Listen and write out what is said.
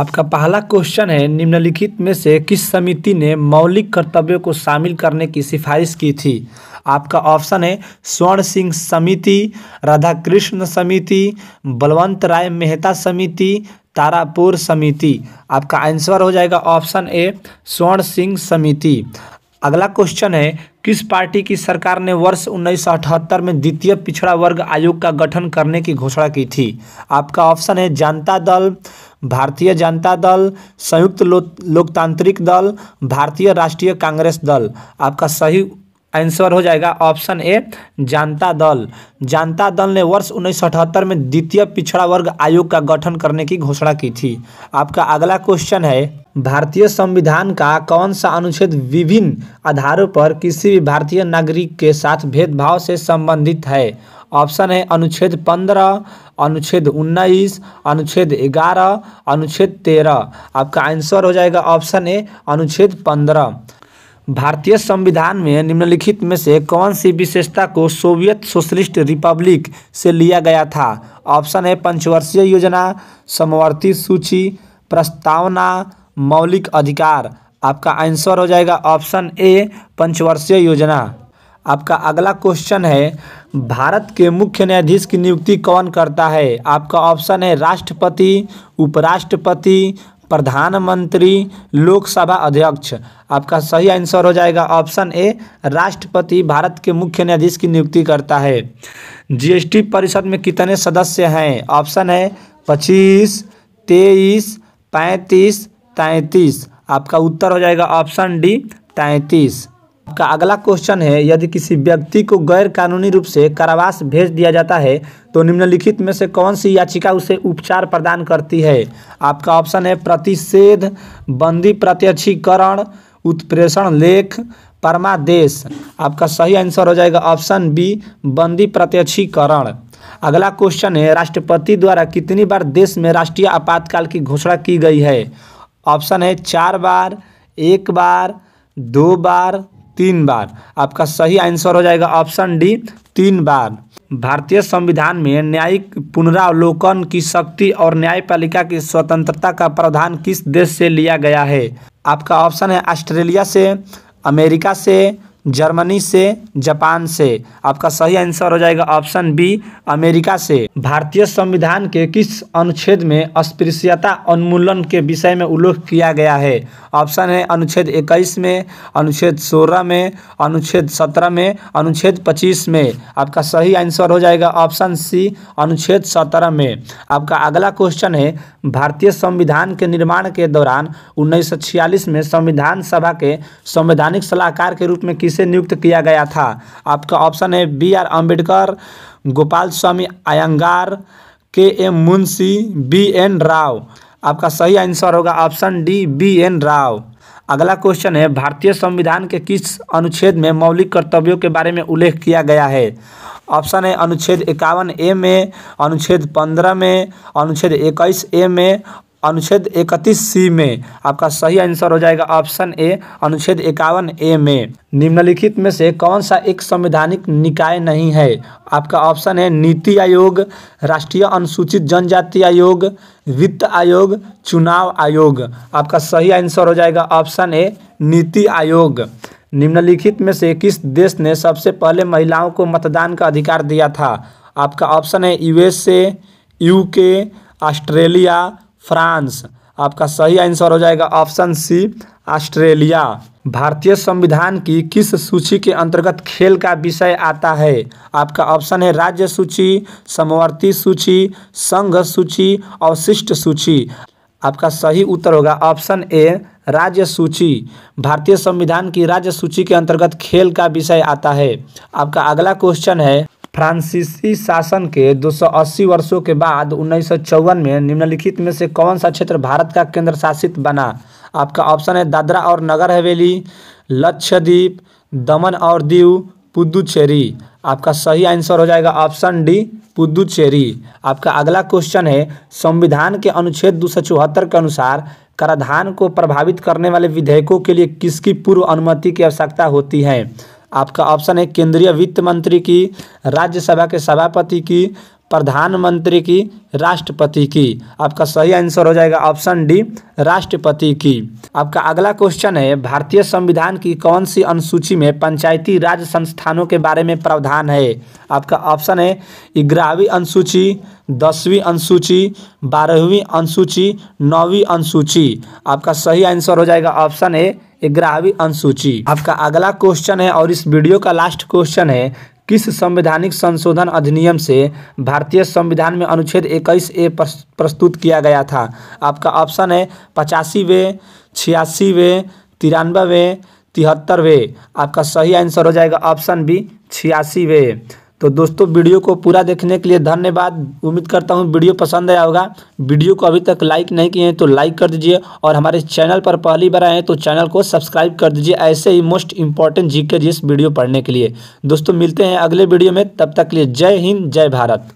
आपका पहला क्वेश्चन है निम्नलिखित में से किस समिति ने मौलिक कर्तव्यों को शामिल करने की सिफारिश की थी आपका ऑप्शन है स्वर्ण सिंह समिति राधा कृष्ण समिति बलवंत राय मेहता समिति तारापुर समिति आपका आंसर हो जाएगा ऑप्शन ए स्वर्ण सिंह समिति अगला क्वेश्चन है किस पार्टी की सरकार ने वर्ष उन्नीस में द्वितीय पिछड़ा वर्ग आयोग का गठन करने की घोषणा की थी आपका ऑप्शन है जनता दल भारतीय जनता दल संयुक्त लो, लोकतांत्रिक दल भारतीय राष्ट्रीय कांग्रेस दल आपका सही आंसर हो जाएगा ऑप्शन ए जनता दल जनता दल ने वर्ष उन्नीस में द्वितीय पिछड़ा वर्ग आयोग का गठन करने की घोषणा की थी आपका अगला क्वेश्चन है भारतीय संविधान का कौन सा अनुच्छेद विभिन्न आधारों पर किसी भी भारतीय नागरिक के साथ भेदभाव से संबंधित है ऑप्शन है अनुच्छेद पंद्रह अनुच्छेद उन्नीस अनुच्छेद ग्यारह अनुच्छेद तेरह आपका आंसर हो जाएगा ऑप्शन ए अनुच्छेद पंद्रह भारतीय संविधान में निम्नलिखित में से कौन सी विशेषता को सोवियत सोशलिस्ट रिपब्लिक से लिया गया था ऑप्शन है पंचवर्षीय योजना समवर्ती सूची प्रस्तावना मौलिक अधिकार आपका आंसर हो जाएगा ऑप्शन ए पंचवर्षीय योजना आपका अगला क्वेश्चन है भारत के मुख्य न्यायाधीश की नियुक्ति कौन करता है आपका ऑप्शन है राष्ट्रपति उपराष्ट्रपति प्रधानमंत्री लोकसभा अध्यक्ष आपका सही आंसर हो जाएगा ऑप्शन ए राष्ट्रपति भारत के मुख्य न्यायाधीश की नियुक्ति करता है जीएसटी परिषद में कितने सदस्य हैं ऑप्शन है पच्चीस तेईस पैंतीस तैंतीस आपका उत्तर हो जाएगा ऑप्शन डी तैंतीस का अगला क्वेश्चन है यदि किसी व्यक्ति को गैर कानूनी रूप से कारावास भेज दिया जाता है तो निम्नलिखित में से कौन सी याचिका उसे उपचार प्रदान करती है आपका ऑप्शन है प्रतिषेध बंदी प्रत्यक्षीकरण उत्प्रेषण लेख परमादेश आपका सही आंसर हो जाएगा ऑप्शन बी बंदी प्रत्यक्षीकरण अगला क्वेश्चन है राष्ट्रपति द्वारा कितनी बार देश में राष्ट्रीय आपातकाल की घोषणा की गई है ऑप्शन है चार बार एक बार दो बार तीन बार आपका सही आंसर हो जाएगा ऑप्शन डी तीन बार भारतीय संविधान में न्यायिक पुनरावलोकन की शक्ति और न्यायपालिका की स्वतंत्रता का प्रावधान किस देश से लिया गया है आपका ऑप्शन है ऑस्ट्रेलिया से अमेरिका से जर्मनी से जापान से आपका सही आंसर हो जाएगा ऑप्शन बी अमेरिका से भारतीय संविधान के किस अनुच्छेद में अस्पृश्यता उन्मूलन के विषय में उल्लेख किया गया है ऑप्शन है अनुच्छेद 21 में अनुच्छेद 16 में अनुच्छेद 17 में अनुच्छेद 25 में आपका सही आंसर हो जाएगा ऑप्शन सी अनुच्छेद 17 में आपका अगला क्वेश्चन है भारतीय संविधान के निर्माण के दौरान उन्नीस में संविधान सभा के संवैधानिक सलाहकार के रूप में किस किसे नियुक्त किया गया था आपका ऑप्शन है B R Ambedkar Gopal Swami Ayyangar K M Munshi B N Rao आपका सही आंसर होगा option D B N Rao अगला क्वेश्चन है भारतीय संविधान के किस अनुच्छेद में मौलिक कर्तव्यों के बारे में उल्लेख किया गया है ऑप्शन है अनुच्छेद इक्यावन ए में अनुच्छेद पंद्रह में अनुच्छेद इक्कीस ए में अनुच्छेद इकतीस सी में आपका सही आंसर हो जाएगा ऑप्शन ए अनुच्छेद इक्यावन ए में निम्नलिखित में से कौन सा एक संवैधानिक निकाय नहीं है आपका ऑप्शन है नीति आयोग राष्ट्रीय अनुसूचित जनजाति आयोग वित्त आयोग चुनाव आयोग आपका सही आंसर हो जाएगा ऑप्शन ए नीति आयोग निम्नलिखित में से किस देश ने सबसे पहले महिलाओं को मतदान का अधिकार दिया था आपका ऑप्शन है यूएसए यूके ऑस्ट्रेलिया फ्रांस आपका सही आंसर हो जाएगा ऑप्शन सी ऑस्ट्रेलिया भारतीय संविधान की किस सूची के अंतर्गत खेल का विषय आता है आपका ऑप्शन है राज्य सूची समवर्ती सूची संघ सूची अवशिष्ट सूची आपका सही उत्तर होगा ऑप्शन ए राज्य सूची भारतीय संविधान की राज्य सूची के अंतर्गत खेल का विषय आता है आपका अगला क्वेश्चन है फ्रांसीसी शासन के 280 वर्षों के बाद उन्नीस में निम्नलिखित में से कौन सा क्षेत्र भारत का केंद्र शासित बना आपका ऑप्शन है दादरा और नगर हवेली लक्षद्वीप दमन और दीव पुदुचेरी आपका सही आंसर हो जाएगा ऑप्शन डी पुदुचेरी आपका अगला क्वेश्चन है संविधान के अनुच्छेद दो के अनुसार कराधान को प्रभावित करने वाले विधेयकों के लिए किसकी पूर्व अनुमति की आवश्यकता होती है आपका ऑप्शन है केंद्रीय वित्त मंत्री की राज्यसभा के सभापति की प्रधानमंत्री की राष्ट्रपति की आपका सही आंसर हो जाएगा ऑप्शन डी राष्ट्रपति की आपका अगला क्वेश्चन है भारतीय संविधान की कौन सी अनुसूची में पंचायती राज संस्थानों के बारे में प्रावधान है आपका ऑप्शन है ग्यारहवीं अनुसूची दसवीं अनुसूची बारहवीं अनुसूची नौवीं अनुसूची आपका सही आंसर हो जाएगा ऑप्शन है ग्यारहवीं अनुसूची आपका अगला क्वेश्चन है और इस वीडियो का लास्ट क्वेश्चन है किस संवैधानिक संशोधन अधिनियम से भारतीय संविधान में अनुच्छेद 21 ए प्रस्तुत किया गया था आपका ऑप्शन है पचासीवे वे तिरानवे वे आपका सही आंसर हो जाएगा ऑप्शन बी वे तो दोस्तों वीडियो को पूरा देखने के लिए धन्यवाद उम्मीद करता हूँ वीडियो पसंद आया होगा वीडियो को अभी तक लाइक नहीं किए हैं तो लाइक कर दीजिए और हमारे चैनल पर पहली बार आए हैं तो चैनल को सब्सक्राइब कर दीजिए ऐसे ही मोस्ट इंपॉर्टेंट जी के वीडियो पढ़ने के लिए दोस्तों मिलते हैं अगले वीडियो में तब तक के लिए जय हिंद जय भारत